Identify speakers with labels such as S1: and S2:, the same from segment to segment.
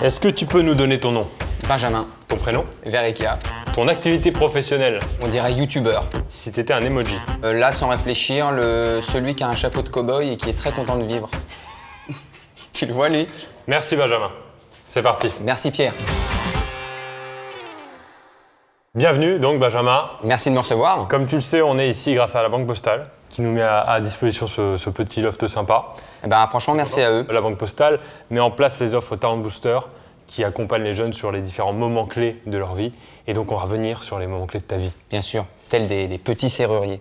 S1: Est-ce que tu peux nous donner ton nom Benjamin. Ton prénom Verekia. Ton activité professionnelle On dirait youtubeur. Si t'étais un emoji euh, Là, sans réfléchir, le... celui qui
S2: a un chapeau de cow-boy et qui est très content de vivre. tu le vois, lui Merci, Benjamin.
S1: C'est parti. Merci, Pierre. Bienvenue donc Benjamin. Merci de me recevoir. Comme tu le sais, on est ici grâce à la Banque Postale qui nous met à, disposition ce, petit loft sympa. Eh ben, franchement, merci à eux. La Banque Postale met en place les offres Talent Booster qui accompagnent les jeunes sur les différents moments clés de leur vie. Et donc, on va revenir sur les moments clés de ta vie. Bien sûr, tels des, petits serruriers.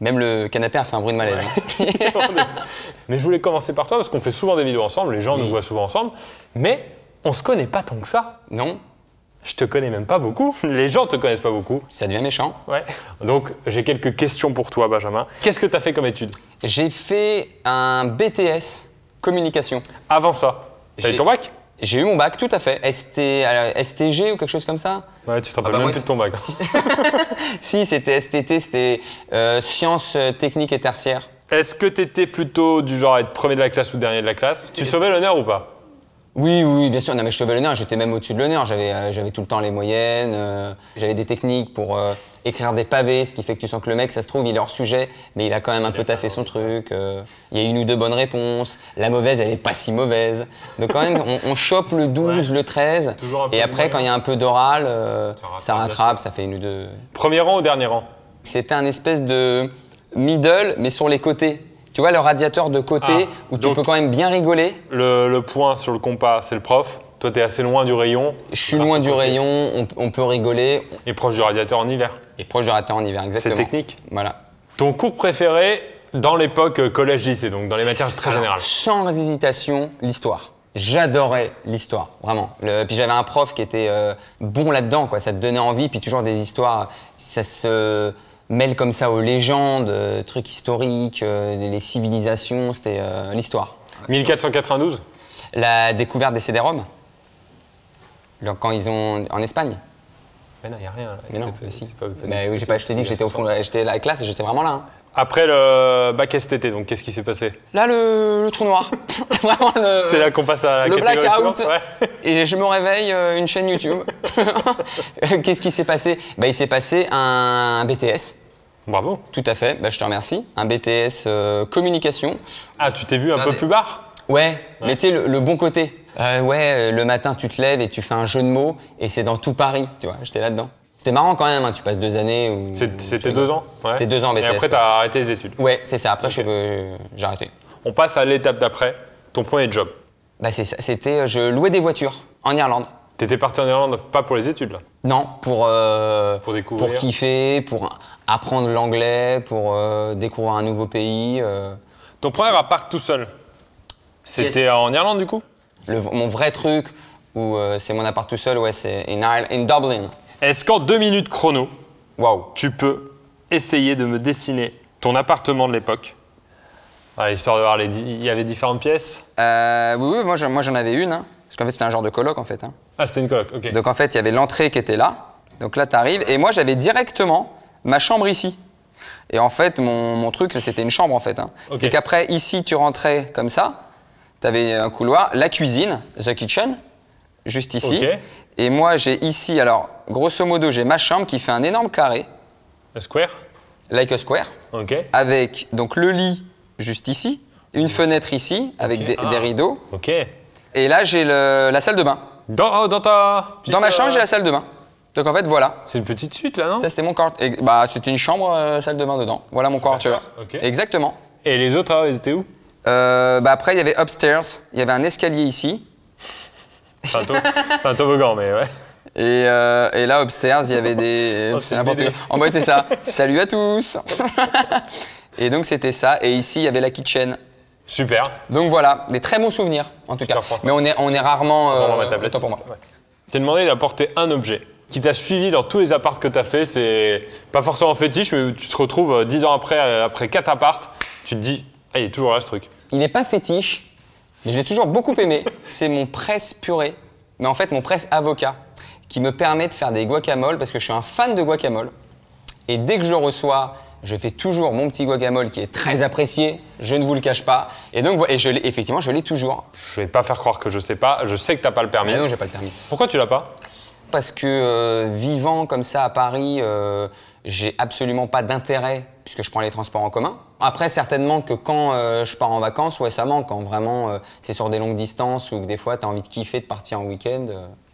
S1: Même le canapé a fait un bruit de malaise. Hein. mais je voulais commencer par toi parce qu'on fait souvent des vidéos ensemble, les gens nous voient souvent ensemble, mais on ne se connaît pas tant que ça. Non. Je te connais même pas beaucoup. Les gens te connaissent pas beaucoup. Ça devient méchant. Ouais. Donc, j'ai quelques questions pour toi, Benjamin. Qu'est-ce que tu as fait comme étude J'ai fait un BTS communication. Avant
S2: ça, t'as eu ton bac J'ai eu mon bac, tout à fait. ST, euh, STG ou quelque chose comme ça Ouais, tu
S1: te rappelles ah bah même plus de ton bac.
S2: si, c'était STT, c'était euh, sciences euh, techniques et tertiaires.
S1: Est-ce que tu étais plutôt du genre à être premier de la classe ou dernier de la classe Tu sauvais l'honneur ou pas
S2: oui, oui, bien sûr. Non, mais je cheveux le nerf, j'étais même au-dessus de l'honneur. J'avais, tout le temps les moyennes, euh, j'avais des techniques pour euh, écrire des pavés, ce qui fait que tu sens que le mec, ça se trouve, il est hors sujet, mais il a quand même un peu taffé son truc. Euh, il y a une ou deux bonnes réponses. La mauvaise, elle n'est pas si mauvaise. Donc quand même, on, chope le 12, le 13, et après, quand il y a un peu d'oral, ça rattrape, ça fait une ou deux. Premier rang ou dernier rang C'était un espèce de middle,
S1: mais sur les côtés. Tu vois le radiateur de côté ah, où tu peux quand même bien rigoler. Le, point sur le compas, c'est le prof. Toi, t'es assez loin du rayon. Je suis loin du rayon, on, peut rigoler. Et proche du radiateur en hiver. Et proche du radiateur en hiver, exactement. C'est technique. Voilà. Ton cours préféré dans l'époque collège c'est donc dans les matières très générales
S2: Sans hésitation, l'histoire. J'adorais l'histoire, vraiment. Le, puis j'avais un prof qui était euh, bon là-dedans, quoi. Ça te donnait envie, puis toujours des histoires. Ça se mêle comme ça aux légendes, euh, trucs historiques, euh, les civilisations, c'était euh, l'histoire.
S1: 1492
S2: La découverte des CD-ROM. Quand ils ont. en Espagne. Mais non, il n'y a rien. Là. Mais non, mais si. Pas, je t'ai dit que j'étais au fond, j'étais la classe et j'étais vraiment là. Hein. Après
S1: le bac STT, donc qu'est-ce qui s'est passé Là, le, trou noir. C'est là qu'on passe à la Le blackout.
S2: Et je me réveille une chaîne YouTube. qu'est-ce qui s'est passé bah, Il s'est passé un BTS. Bravo. Tout à fait, bah, je te remercie. Un BTS euh, communication.
S1: Ah, tu t'es vu un peu plus bas.
S2: ouais, mais tu sais, le, bon côté. Euh, ouais, euh, le matin, tu te lèves et tu fais un jeu de mots et c'est dans tout Paris, tu vois, j'étais là-dedans. C'était marrant quand même, hein. tu passes deux années. C'était deux ans C'était deux ans BTS. Et après, t'as
S1: arrêté les études Ouais, c'est ça. Après, j'ai arrêté. On passe à l'étape d'après, ton premier job. Bah, C'était, je louais des voitures en Irlande. T'étais parti en Irlande pas pour les études là
S2: Non, pour euh, pour découvrir, pour kiffer, pour apprendre l'anglais, pour euh, découvrir un nouveau pays. Euh. Ton
S1: premier appart tout seul, c'était en Irlande du coup
S2: mon vrai truc où c'est mon appart tout seul, ouais, c'est in, in Dublin. Est-ce
S1: qu'en deux minutes chrono, tu peux essayer de me dessiner ton appartement de l'époque ah, Histoire de voir les il y avait différentes pièces. oui, oui, moi j'en
S2: moi, j'en avais une. Hein. Parce qu'en fait, c'était un genre de colloque, en fait. Hein.
S1: Ah, c'était une coloc, ok.
S2: Donc, en fait, il y avait l'entrée qui était là. Donc là, tu arrives. Et moi, j'avais directement ma chambre ici. Et en fait, mon, mon truc, c'était une chambre, en fait. Hein. C'est qu'après, ici, tu rentrais comme ça. Tu avais un couloir, la cuisine, the kitchen, juste ici. Et moi, j'ai ici, alors, grosso modo, j'ai ma chambre qui fait un énorme carré. A square Like a square. OK. Avec, donc, le lit juste ici, une fenêtre ici, avec des, des ah. rideaux. OK. Et là, j'ai la salle de bain. Dans, oh, dans dans ma chambre, j'ai la euh, salle de bain. Donc en fait, voilà. C'est une petite suite là, non Ça, c'est mon corps. bah, c'était une chambre, euh, salle de bain dedans. Voilà mon corps, Exactement. Et les autres, ils étaient où euh, bah, Après, il y avait upstairs. Il y avait un escalier ici. C'est un, toboggan, mais ouais. Et, et là, upstairs, il y avait des. Oh, c'est n'importe quoi. En vrai, c'est ça. Salut à tous Et donc, c'était ça. Et ici, il y avait la kitchen. Super. Donc voilà, des très bons souvenirs en tout cas. Mais on est, on est rarement. Euh, ma tablette. pour moi.
S1: demandé d'apporter un objet qui t'a suivi dans tous les apparts que t'as fait. C'est pas forcément fétiche, mais tu te retrouves 10 euh, ans après, euh, après 4 apparts, tu te dis, ah, il est toujours là ce truc.
S2: Il n'est pas fétiche, mais je l'ai toujours beaucoup aimé. C'est mon presse purée, mais en fait mon presse avocat, qui me permet de faire des guacamole, parce que je suis un fan de guacamole. Et dès que je reçois je fais toujours mon petit guacamole qui est très apprécié, je ne vous le cache pas. Et donc, et je effectivement, je l'ai toujours. Je
S1: vais pas faire croire que je sais pas, je sais que t'as pas le permis. Non, ah non, j'ai pas le permis. Pourquoi tu l'as pas Parce que
S2: euh, vivant comme ça à Paris, je euh, j'ai absolument pas d'intérêt puisque je prends les transports en commun. Après, certainement que quand euh, je pars en vacances, ouais, ça manque. Quand vraiment c'est sur des longues distances ou que des fois tu as envie de kiffer de partir en week-end.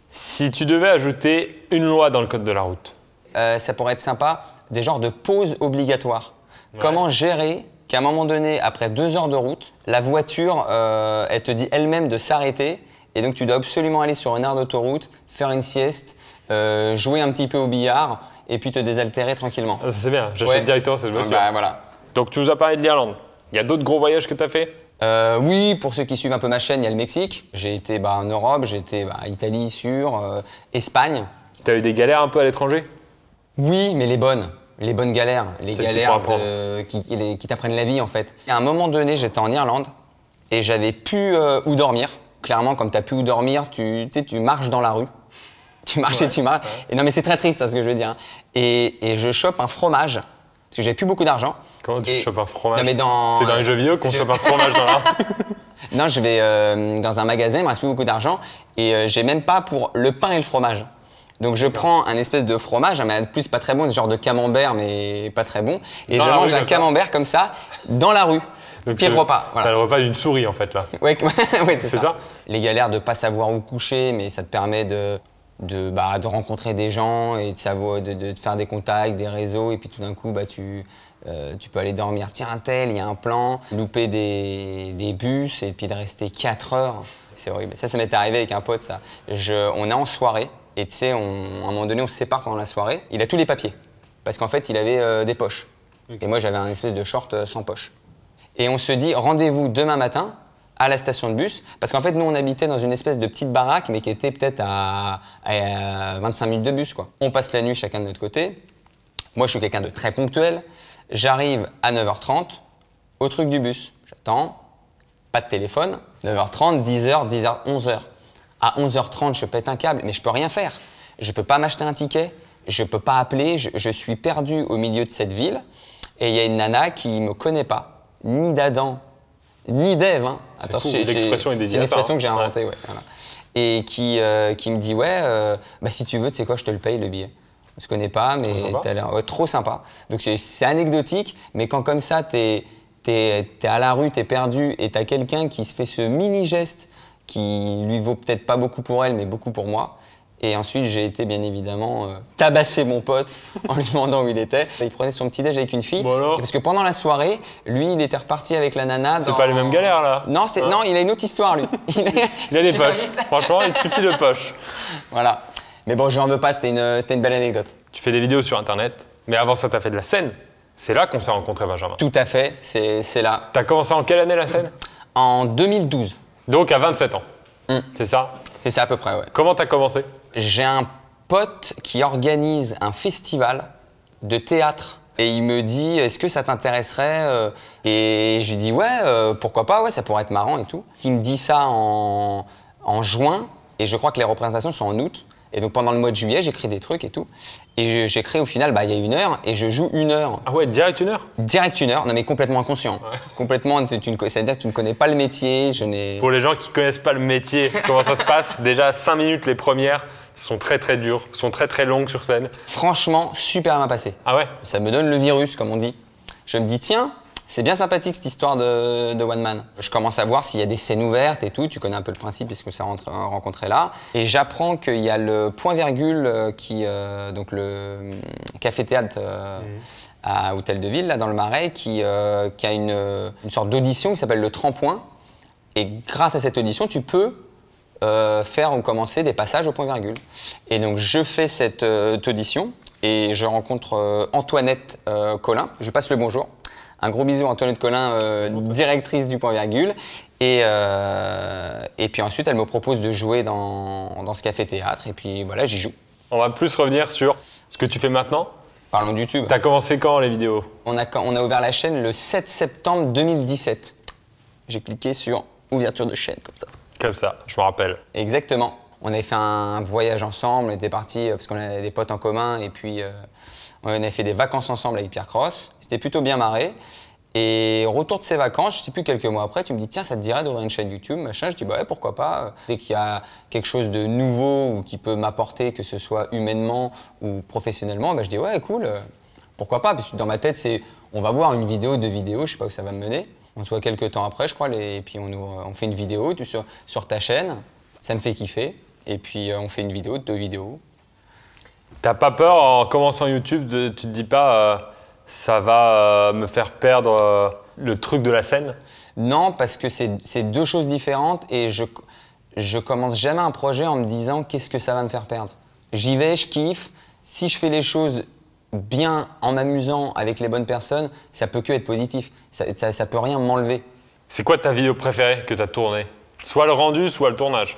S1: Si tu devais ajouter une loi dans le code de
S2: la route, ça pourrait être sympa des genres de pauses obligatoires. Comment gérer qu'à un moment donné, après deux heures de route, la voiture, euh, elle te dit elle-même de s'arrêter, et donc tu dois absolument aller sur une aire d'autoroute, faire une sieste, euh, jouer un petit peu au billard, et puis te désaltérer tranquillement. Ah, c'est bien, j'achète directement cette voiture. Bah, donc tu nous as parlé de l'Irlande. Il y a d'autres gros voyages que tu as fait euh, oui, pour ceux qui suivent un peu ma chaîne, il y a le Mexique. J'ai été bah, en Europe, j'ai été bah, Italie, sur Espagne. Espagne. as eu des galères un peu à l'étranger oui, mais les bonnes. Les bonnes galères. Les galères qui, t'apprennent la vie, en fait. à un moment donné, j'étais en Irlande et j'avais pu ou euh, où dormir. Clairement, comme t'as pu où dormir, tu, tu marches dans la rue. Tu marches et tu marches. Et non, mais c'est très triste, hein, ce que je veux dire. Hein. Et, je chope un fromage parce que j'avais plus beaucoup d'argent. Quand tu chopes un fromage C'est dans les jeux vidéo qu'on chope un fromage dans la Non, je vais euh, dans un magasin, il me reste plus beaucoup d'argent et euh, j'ai même pas pour le pain et le fromage. Donc je prends un espèce de fromage, un plus pas très bon, genre de camembert mais pas très bon, et je mange un camembert comme ça dans la rue. Le Pire repas. Voilà. le
S1: repas d'une souris en fait là. Ouais,
S2: c'est ça. Les galères de pas savoir où coucher, mais ça te permet de de, bah, de rencontrer des gens et de, savoir, de, faire des contacts, des réseaux, et puis tout d'un coup, bah, tu, euh, tu peux aller dormir. Tiens, un tel, il y a un plan, louper des, des bus et puis de rester 4 heures. C'est horrible. Ça, ça m'est arrivé avec un pote, ça. Je, on est en soirée, et tu sais, à un moment donné, on se sépare pendant la soirée. Il a tous les papiers. Parce qu'en fait, il avait euh, des poches. Et moi, j'avais un espèce de short euh, sans poche. Et on se dit, rendez-vous demain matin à la station de bus. Parce qu'en fait, nous, on habitait dans une espèce de petite baraque, mais qui était peut-être à, 25 minutes de bus. Quoi. On passe la nuit chacun de notre côté. Moi, je suis quelqu'un de très ponctuel. J'arrive à 9h30 au truc du bus. J'attends, pas de téléphone. 9h30, 10h, 10h, 11h à 11h30, je pète un câble, mais je peux rien faire. Je peux pas m'acheter un ticket, je peux pas appeler, je, suis perdu au milieu de cette ville. Et il y a une nana qui me connaît pas, ni d'Adam, ni d'Ève. Hein. C'est une expression hein. que j'ai inventée, Et euh, qui, me dit Ouais, euh, bah, si tu veux, tu sais quoi, je te le paye le billet. On se connaît pas, mais t'as l'air trop sympa. Donc c'est anecdotique, mais quand comme ça, t'es es, à la rue, t'es perdu et t'as quelqu'un qui se fait ce mini geste qui lui vaut peut-être pas beaucoup pour elle, mais beaucoup pour moi. Et ensuite, j'ai été bien évidemment euh, tabasser mon pote en lui demandant où il était. Il prenait son petit déj avec une fille. parce que pendant la soirée, lui, il était reparti avec la nana. C'est pas les mêmes galères là non, hein non, il a une autre histoire lui. il, a des poches.
S1: Franchement, il suffit de poches. Voilà. Mais bon, je j'en veux pas, c'était une... une belle anecdote. Tu fais des vidéos sur internet, mais avant ça, t'as fait de la scène. C'est là qu'on s'est rencontrés, Benjamin. Tout à fait, c'est, c'est là. T'as commencé en quelle année la scène En 2012. Donc à 27 ans. Mm.
S2: C'est ça C'est ça à peu près, ouais. Comment t'as commencé J'ai un pote qui organise un festival de théâtre. Et il me dit, est-ce que ça t'intéresserait euh, Et je lui dis, ouais, euh, pourquoi pas, ouais, ça pourrait être marrant et tout. Il me dit ça en juin, et je crois que les représentations sont en août. Et donc pendant le mois de juillet, j'écris des trucs et tout. Et j'écris au final, bah il y a une heure, et je joue une heure. Ah ouais, direct une heure Direct une heure, non mais complètement inconscient. Complètement, c'est-à-dire que tu ne connais pas le métier, je n'ai... Pour
S1: les gens qui connaissent pas le métier, comment ça se passe Déjà, 5 minutes les premières sont très très dures, sont très très longues sur scène.
S2: Franchement, super bien passé. Ah ouais Ça me donne le virus, comme on dit. Je me dis, tiens, c'est bien sympathique cette histoire de, One Man. Je commence à voir s'il y a des scènes ouvertes et tout, tu connais un peu le principe puisque ça rentre, euh, rencontré là. Et j'apprends qu'il y a le point virgule euh, qui, euh, donc le café-théâtre mmh. à Hôtel de Ville, là dans le Marais, qui, a une, une sorte d'audition qui s'appelle le trempoint. Et grâce à cette audition, tu peux faire ou commencer des passages au point virgule. Et donc je fais cette audition et je rencontre Antoinette Colin. Je passe le bonjour. Un gros bisou à Antoinette Collin, euh, directrice du Point Virgule. Et, euh, et puis ensuite, elle me propose de jouer dans, ce café-théâtre. Et puis voilà, j'y joue. On va plus revenir sur ce que tu fais maintenant. Parlons du tube. T'as commencé quand les vidéos on a, on a ouvert la chaîne le 7 septembre 2017. J'ai cliqué sur ouverture de chaîne, comme ça.
S1: Comme ça, je me rappelle. Exactement.
S2: On avait fait un voyage ensemble, on était partis euh, parce qu'on avait des potes en commun et puis on avait fait des vacances ensemble avec Pierre Cross. C'était plutôt bien marré. Et retour de ces vacances, je sais plus, quelques mois après, tu me dis, tiens, ça te dirait d'ouvrir une chaîne YouTube, machin. Je dis, bah ouais, pourquoi pas. Dès qu'il y a quelque chose de nouveau ou qui peut m'apporter, que ce soit humainement ou professionnellement, bah, je dis, ouais, cool, pourquoi pas. Parce que dans ma tête, c'est, on va voir une vidéo, deux vidéos, je sais pas où ça va me mener. On se voit quelques temps après, je crois, et puis on, fait une vidéo sur, sur ta chaîne.
S1: Ça me fait kiffer. Et puis euh, on fait une vidéo, deux vidéos. T'as pas peur en commençant YouTube, de, tu te dis pas euh, ça va euh, me faire perdre euh, le truc de la scène Non, parce que c'est deux choses différentes et je,
S2: je commence jamais un projet en me disant qu'est-ce que ça va me faire perdre. J'y vais, je kiffe. Si je fais les choses bien en m'amusant avec les bonnes personnes, ça peut que être positif. Ça, ça, peut rien m'enlever.
S1: C'est quoi ta vidéo préférée que tu tournée Soit le rendu, soit le tournage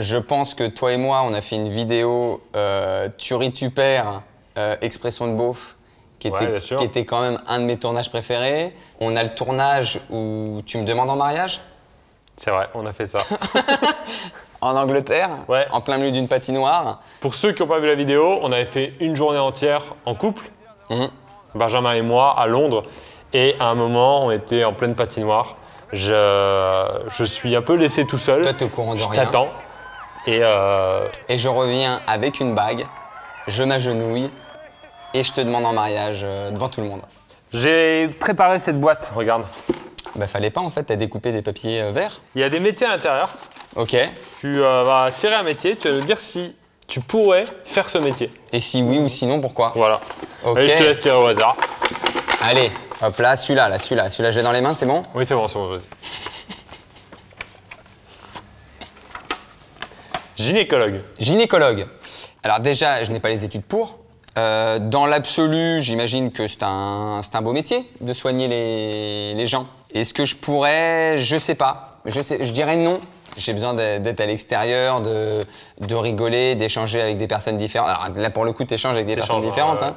S2: je pense que toi et moi, on a fait une vidéo euh, Tu ris, tu perds, euh, expression de beauf, qui était, quand même un de mes tournages préférés. On a le tournage où tu me demandes en mariage. C'est vrai, on a fait ça.
S1: en Angleterre, en plein milieu d'une patinoire. Pour ceux qui n'ont pas vu la vidéo, on avait fait une journée entière en couple, mhm. Benjamin et moi, à Londres. Et à un moment, on était en pleine patinoire. Je, je suis un peu laissé tout seul. Toi, t'es au courant de rien. Euh, et, je reviens avec une bague, je m'agenouille
S2: et je te demande en mariage euh, devant tout le monde. J'ai préparé cette boîte, regarde. Bah fallait pas en fait, t'as découpé des papiers euh, verts.
S1: Il y a des métiers à l'intérieur. Ok. Tu vas tirer un métier, tu vas nous dire si tu pourrais faire ce métier. Et si oui ou sinon, pourquoi Voilà. Ok. je te laisse tirer au hasard. Allez,
S2: hop là, celui-là, là, celui-là, celui-là, j'ai dans les mains, c'est bon Oui, c'est bon, c'est bon, Gynécologue. Gynécologue. Alors déjà, je n'ai pas les études pour. Euh, dans l'absolu, j'imagine que c'est un, beau métier de soigner les, gens. Est-ce que je pourrais Je sais pas. Je, sais, je dirais non. J'ai besoin d'être à l'extérieur, de, de, rigoler, d'échanger avec des personnes différentes. Alors là, pour le coup, tu échanges avec des personnes différentes. Hein.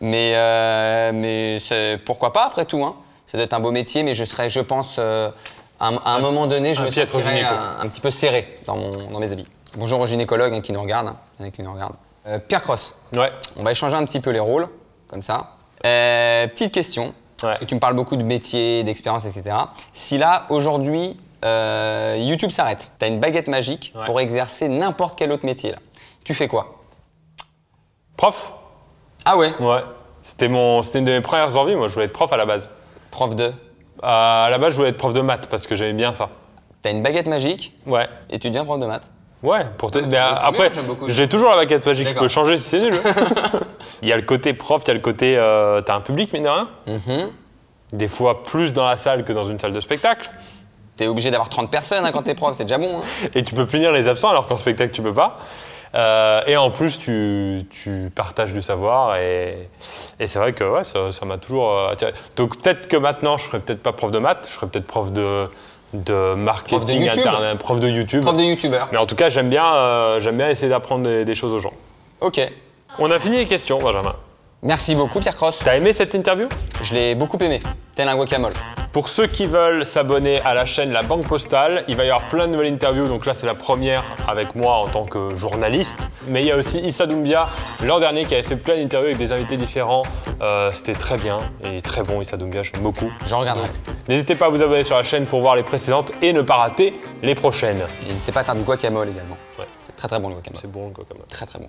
S2: Mais, euh, mais pourquoi pas, après tout hein. Ça doit être un beau métier, mais je serais, je pense, euh, à un, moment donné, je me sentirais un, un, petit peu serré dans, dans mes habits. Bonjour aux gynécologues qui nous regarde, qui nous regardent. Hein. Euh, Pierre Cross. Ouais. On va échanger un petit peu les rôles, comme ça. Euh, petite question. Parce que tu me parles beaucoup de métier, d'expérience, etc. Si là, aujourd'hui, euh, YouTube s'arrête, tu as une baguette
S1: magique pour exercer n'importe quel autre métier, là. tu fais quoi Prof Ah ouais Ouais. C'était mon... une de mes premières envies, moi je voulais être prof à la base. Prof de À la base, je voulais être prof de maths parce que j'aimais bien ça. T'as une baguette magique Ouais. Et tu deviens prof de maths Ouais, mais après, j'ai toujours la maquette magique, je peux changer si c'est nul. il y a le côté prof, il y a le côté. Euh, t'as un public, mine de rien. Mm-hmm. Des fois plus dans la salle que dans une salle de spectacle. T'es obligé d'avoir 30 personnes quand hein, quand t'es prof, c'est déjà bon. Hein. Et tu peux punir les absents alors qu'en spectacle tu peux pas. Euh, et en plus, tu, partages du savoir et, c'est vrai que ça m'a toujours euh, attiré. Donc peut-être que maintenant, je serais peut-être pas prof de maths, je serais peut-être prof de, de marketing prof prof de YouTube. Prof de YouTubeur. Mais en tout cas, j'aime bien, euh, bien essayer d'apprendre des, choses aux gens. Ok. On a fini les questions, Benjamin. Merci beaucoup, Pierre Cross. T'as aimé cette interview Je l'ai beaucoup aimé, tel un guacamole. Pour ceux qui veulent s'abonner à la chaîne La Banque Postale, il va y avoir plein de nouvelles interviews. Donc là, c'est la première avec moi en tant que journaliste. Mais il y a aussi Issa Doumbia, l'an dernier, qui avait fait plein d'interviews avec des invités différents. Euh, c'était très bien et très bon, Issa Doumbia, j'aime beaucoup. J'en regarderai. N'hésitez pas à vous abonner sur la chaîne pour voir les précédentes et ne pas rater les prochaines. n'hésitez pas à faire du guacamole également. Ouais. C'est très très bon le guacamole. C'est bon le guacamole. Très très bon.